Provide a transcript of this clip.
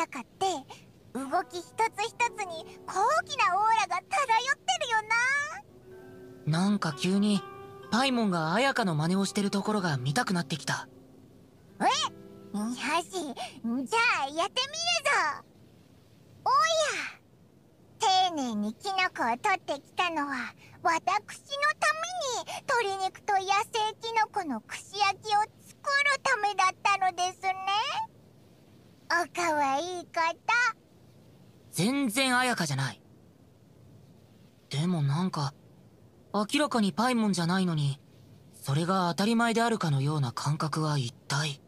やかって動き一つ一つに高貴なオーラが漂ってるよななんか急にパイモンが綾香の真似をしてるところが見たくなってきたえよしじゃあやってみるぞおや丁寧にキノコを取ってきたのは私のために鶏肉と野生キノコの串可愛いいこと全然綾香じゃないでもなんか明らかにパイモンじゃないのにそれが当たり前であるかのような感覚は一体